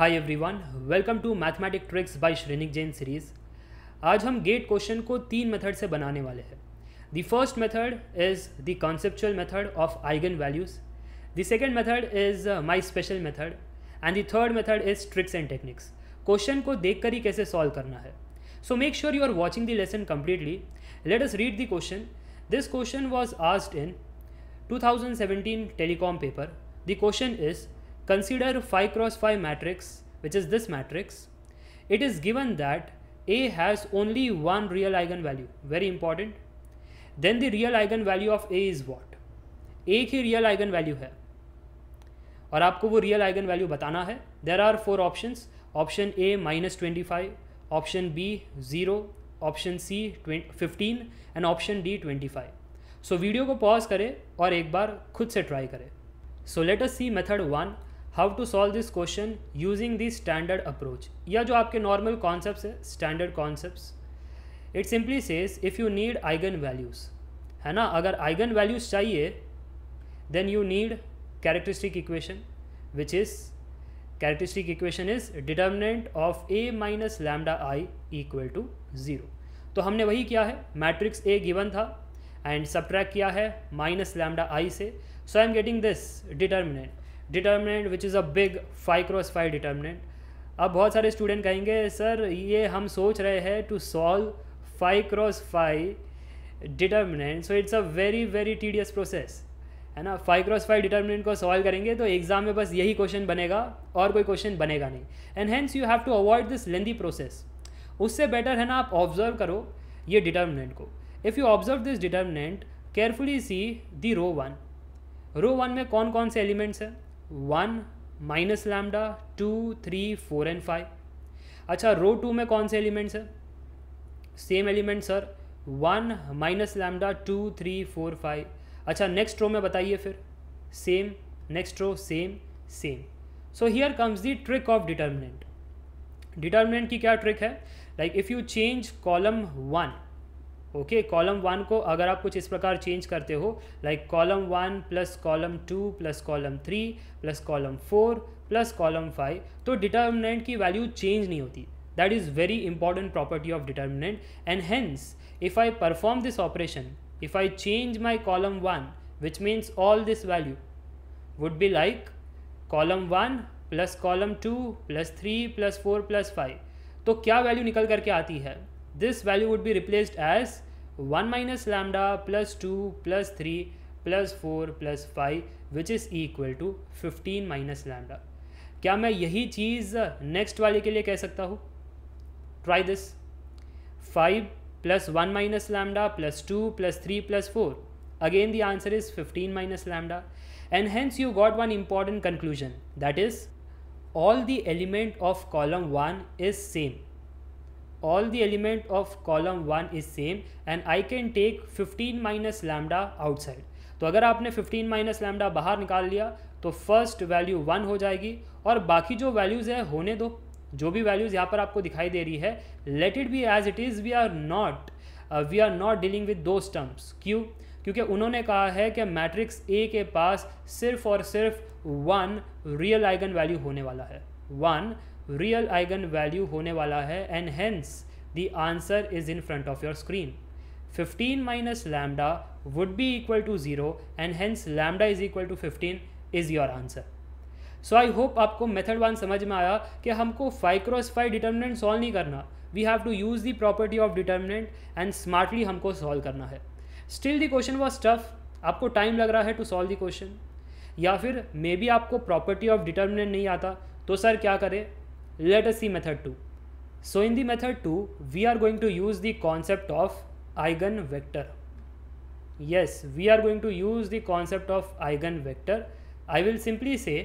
Hi everyone welcome to mathematic tricks by Shrenik Jain series आज हम gate question को तीन मेथड से बनाने वाले हैं the first method is the conceptual method of eigen values the second method is my special method and the third method is tricks and techniques question को देख कर ही कैसे सॉल्व करना है so make sure you are watching the lesson completely let us read the question this question was asked in 2017 telecom paper the question is Consider 5 cross 5 matrix which is this matrix. It is given that A has only one real eigenvalue, very important. Then the real eigenvalue of A is what? एक ही real eigen value है और आपको वो real eigen value बताना है there are four option option A minus twenty five option B zero option C fifteen and option D twenty five so video को pause करें और एक बार खुद से ट्राई करें so let us see method one how to solve this question using this standard approach या जो आपके नॉर्मल कॉन्सेप्ट है standard concept it simply says if you need eigen values है ना अगर आइगन वैल्यूज़ चाहिए then you need characteristic equation which is characteristic equation is determinant of A minus lambda I equal to zero तो हमने वही किया है matrix A given था एंड सब्ट्रैक किया है माइनस लैमडा आई से so I am getting this determinant determinant which is a big five cross five determinant अब बहुत सारे स्टूडेंट कहेंगे सर ये हम सोच रहे हैं to solve five cross five determinant so it's a very very tedious process है ना फाइव क्रॉस फाइव डिटर्मिनेंट को सॉल्व करेंगे तो एग्जाम में बस यही क्वेश्चन बनेगा और कोई क्वेश्चन बनेगा नहीं and hence you have to avoid this lengthy process उससे बेटर है ना आप ऑब्जर्व करो ये डिटर्मिनेंट को if you observe this determinant carefully see the row one row one में कौन कौन से एलिमेंट्स हैं one minus lambda two three four and five अच्छा रो टू में कौन से एलिमेंट्स है same element sir one minus lambda two three four five अच्छा नेक्स्ट रो में बताइए फिर same next row same same so here comes the trick of determinant determinant की क्या ट्रिक है like if you change column one okay column one को अगर आप कुछ इस प्रकार चेंज करते हो like column one plus column two plus column three plus column four plus column five तो डिटर्मिनेंट की वैल्यू चेंज नहीं होती that is very important property of determinant and hence if I perform this operation if I change my column one which means all this value would be like column one plus column two plus three plus four plus five तो क्या value निकल करके आती है this value would be replaced as 1 minus lambda plus 2 plus 3 plus 4 plus 5 which is equal to 15 minus lambda क्या मैं यही चीज़ next वाले के लिए कह सकता हूँ try this five plus one minus lambda plus again the answer is 15 minus lambda and hence you got one important conclusion that is all the element of column 1 is same all the element of column one is same and I can take 15 minus lambda outside तो अगर आपने 15 minus lambda बाहर निकाल लिया तो first value one हो जाएगी और बाकी जो वैल्यूज़ है होने दो जो भी वैल्यूज़ यहाँ पर आपको दिखाई दे रही है let it be as it is we are not we are not dealing with दो टर्म्स क्यों क्योंकि उन्होंने कहा है कि मैट्रिक्स ए के पास सिर्फ और सिर्फ वन रियल आइगन वैल्यू होने वाला है वन रियल आइगन वैल्यू होने वाला है and hence the answer is in front of your screen 15 minus lambda would be equal to zero and hence lambda is equal to 15 is your answer so I hope आपको method one समझ में आया कि हमको five cross five determinant solve नहीं करना we have to use the property of determinant and smartly हमको solve करना है still the question was tough आपको टाइम लग रहा है टू सॉल्व द क्वेश्चन या फिर मे बी आपको प्रॉपर्टी ऑफ डिटर्मिनेंट नहीं आता तो सर क्या करें let us see method 2 so in the method 2 we are going to use the concept of eigen vector yes we are going to use the concept of eigen vector i will simply say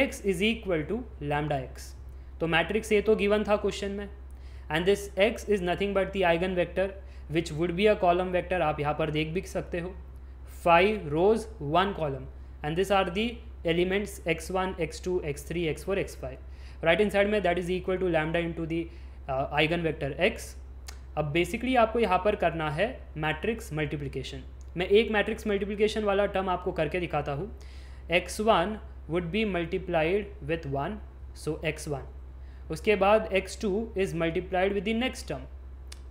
ax is equal to lambda x to matrix a to given tha question mein and this x is nothing but the eigen vector which would be a column vector aap यहाँ par dekh bhi sakte ho five rows one column and this are the elements x1 x2 x3 x4 x5 right in side में that is equal to lambda into the eigen vector X अब basically आपको यहाँ पर करना है matrix multiplication मैं एक matrix multiplication वाला टर्म आपको करके दिखाता हूँ X one would be multiplied with one so X one उसके बाद X two is multiplied with the next term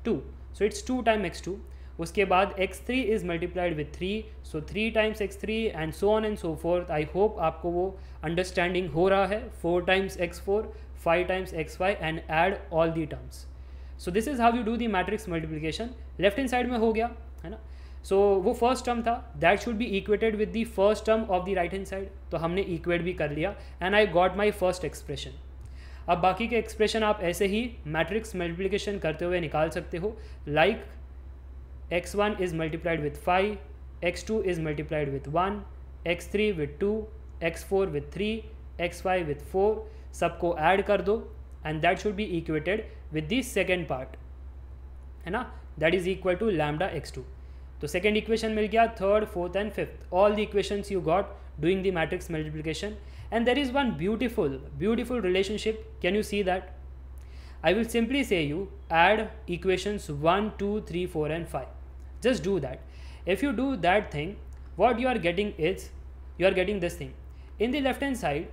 two so it's two time X two उसके बाद X three is multiplied with three so three times X three and so on and so forth I hope आपको वो understanding हो रहा है four times X four five times X five and add all the terms so this is how you do the matrix multiplication left hand side में हो गया है ना सो so, वो फर्स्ट टर्म था that should be equated with the first term of the right hand side तो हमने equate भी कर लिया and I got my first expression अब बाकी के एक्सप्रेशन आप ऐसे ही मैट्रिक्स मल्टीप्लीकेशन करते हुए निकाल सकते हो like like x1 is multiplied with 5, x2 is multiplied with 1, x3 with 2, x4 with 3, x5 with 4 सबको ऐड कर दो and that should be equated with the second part है ना that is equal to lambda X two तो second equation मिल गया third fourth and fifth all the equations you got doing the matrix multiplication and there is one beautiful beautiful relationship can you see that I will simply say you add equations 1, 2, 3, 4 and 5. Just do that. If you do that thing, what you are getting is, you are getting this thing. In the left hand side,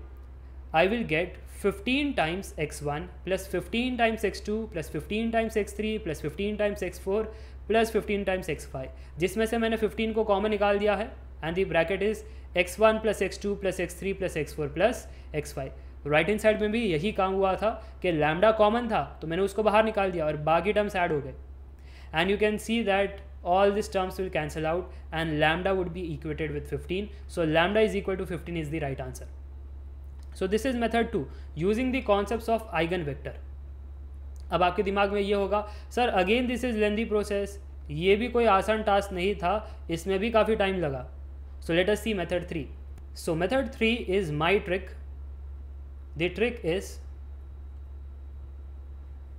I will get 15 times x1 plus 15 times x2 plus 15 times x3 plus 15 times x4 plus 15 times X five जिसमें से मैंने 15 को common निकाल दिया है एंड the bracket is X one plus X two plus X three plus X four plus X five तो right hand side में भी यही काम हुआ था कि लैमडा कॉमन था तो मैंने उसको बाहर निकाल दिया और बाकी टर्म्स ऐड हो गए and you can see that all this terms will cancel out and lambda would be equated with 15 so lambda is equal to 15 is the right answer so this is method to using the concept of eigen vector अब आपके दिमाग में ये होगा sir again this is lengthy process ये भी कोई आसान टास्क नहीं था इसमें भी काफ़ी टाइम लगा so let us see method three so method three is my trick The trick is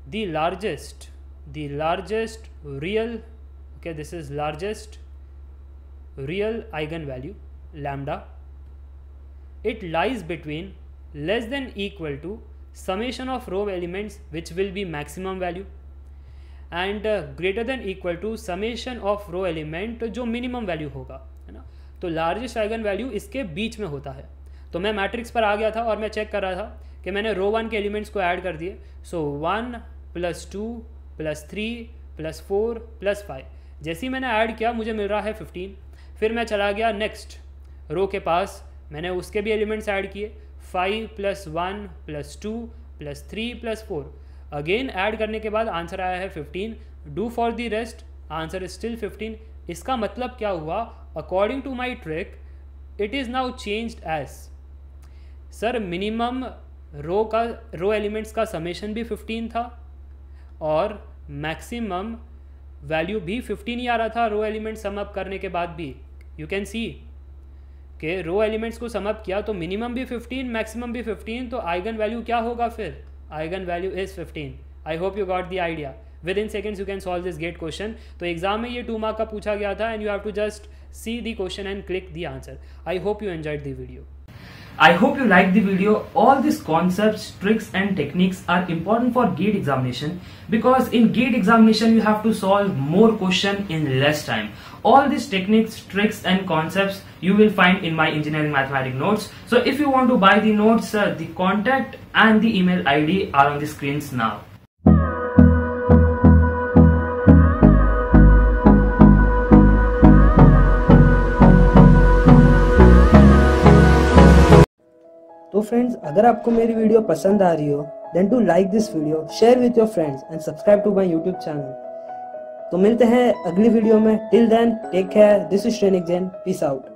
the largest, the largest real, okay, this is largest real eigenvalue lambda. It lies between less than equal to summation of row elements which will be maximum value and uh, greater than equal to summation of row element जो minimum value होगा है ना तो largest eigen value इसके बीच में होता है तो मैं मैट्रिक्स पर आ गया था और मैं चेक कर रहा था कि मैंने रो वन के एलिमेंट्स को ऐड कर दिए so one plus two plus three plus four plus five जैसे ही मैंने ऐड किया मुझे मिल रहा है फिफ्टीन फिर मैं चला गया नेक्स्ट रो के पास मैंने उसके भी एलिमेंट्स ऐड किए five plus one plus two plus three plus four again add करने के बाद आंसर आया है fifteen do for the rest answer is still fifteen इसका मतलब क्या हुआ according to my trick it is now changed as sir minimum row का रो एलिमेंट्स का समेशन भी 15 था और मैक्सिमम वैल्यू भी 15 ही आ रहा था रो एलिमेंट सम अप करने के बाद भी यू कैन सी के रो एलिमेंट्स को सम अप किया तो मिनिमम भी 15 मैक्सिमम भी 15 तो आइगन वैल्यू क्या होगा फिर eigen value is 15 I hope you got the idea within seconds you can solve this GATE question तो एग्जाम में ये टू मार्क का पूछा गया था and you have to just see the question and click the answer I hope you enjoyed the video I hope you liked the video. All these concepts, tricks and techniques are important for GATE examination because in GATE examination you have to solve more question in less time. All these techniques, tricks and concepts you will find in my engineering mathematics notes. So if you want to buy the notes, uh, the contact and the email ID are on the screens now. Friends अगर आपको मेरी video पसंद आ रही हो then to like this video share with your friends and subscribe to my YouTube channel तो मिलते हैं अगली वीडियो में till then take care this is ट्रेनिक जैन पीस आउट